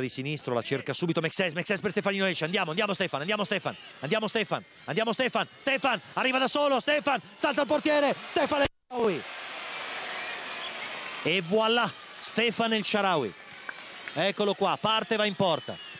di sinistro, la cerca subito Mexes, Mexes per Stefanino esce, andiamo, andiamo Stefan, andiamo Stefan, andiamo Stefan, andiamo Stefan, Stefan, arriva da solo, Stefan, salta il portiere, Stefan El Sharawi e voilà, Stefan El Sharawi eccolo qua, parte va in porta